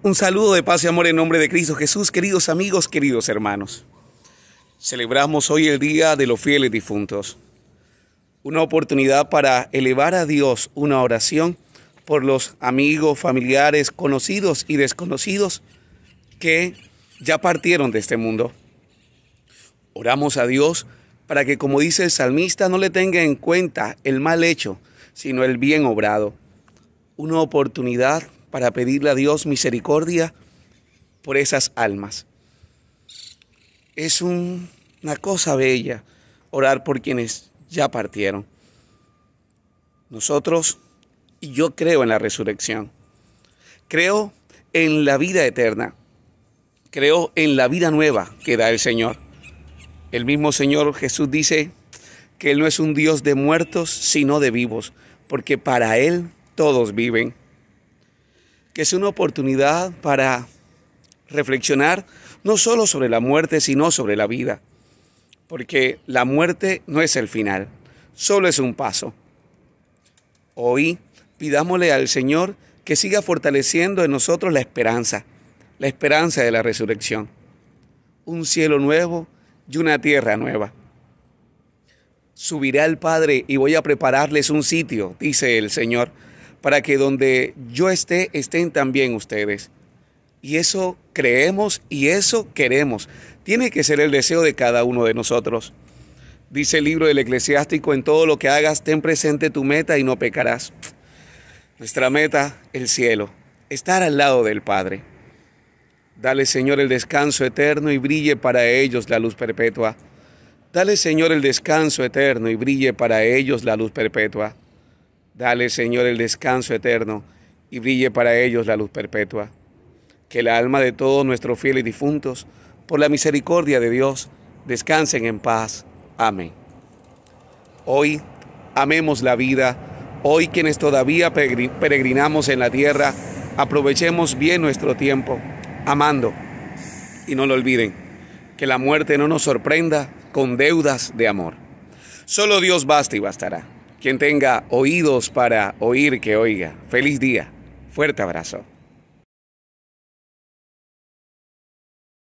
Un saludo de paz y amor en nombre de Cristo Jesús, queridos amigos, queridos hermanos. Celebramos hoy el Día de los Fieles Difuntos, una oportunidad para elevar a Dios una oración por los amigos, familiares, conocidos y desconocidos que ya partieron de este mundo. Oramos a Dios para que, como dice el salmista, no le tenga en cuenta el mal hecho, sino el bien obrado. Una oportunidad para pedirle a Dios misericordia por esas almas. Es una cosa bella orar por quienes ya partieron. Nosotros, y yo creo en la resurrección, creo en la vida eterna, creo en la vida nueva que da el Señor. El mismo Señor Jesús dice que Él no es un Dios de muertos, sino de vivos, porque para Él todos viven que es una oportunidad para reflexionar no solo sobre la muerte, sino sobre la vida. Porque la muerte no es el final, solo es un paso. Hoy pidámosle al Señor que siga fortaleciendo en nosotros la esperanza, la esperanza de la resurrección. Un cielo nuevo y una tierra nueva. Subiré al Padre y voy a prepararles un sitio, dice el Señor, para que donde yo esté, estén también ustedes. Y eso creemos y eso queremos. Tiene que ser el deseo de cada uno de nosotros. Dice el libro del eclesiástico, en todo lo que hagas, ten presente tu meta y no pecarás. Nuestra meta, el cielo, estar al lado del Padre. Dale, Señor, el descanso eterno y brille para ellos la luz perpetua. Dale, Señor, el descanso eterno y brille para ellos la luz perpetua. Dale, Señor, el descanso eterno y brille para ellos la luz perpetua. Que la alma de todos nuestros fieles difuntos, por la misericordia de Dios, descansen en paz. Amén. Hoy amemos la vida. Hoy quienes todavía peregrinamos en la tierra, aprovechemos bien nuestro tiempo, amando. Y no lo olviden, que la muerte no nos sorprenda con deudas de amor. Solo Dios basta y bastará. Quien tenga oídos para oír, que oiga. Feliz día. Fuerte abrazo.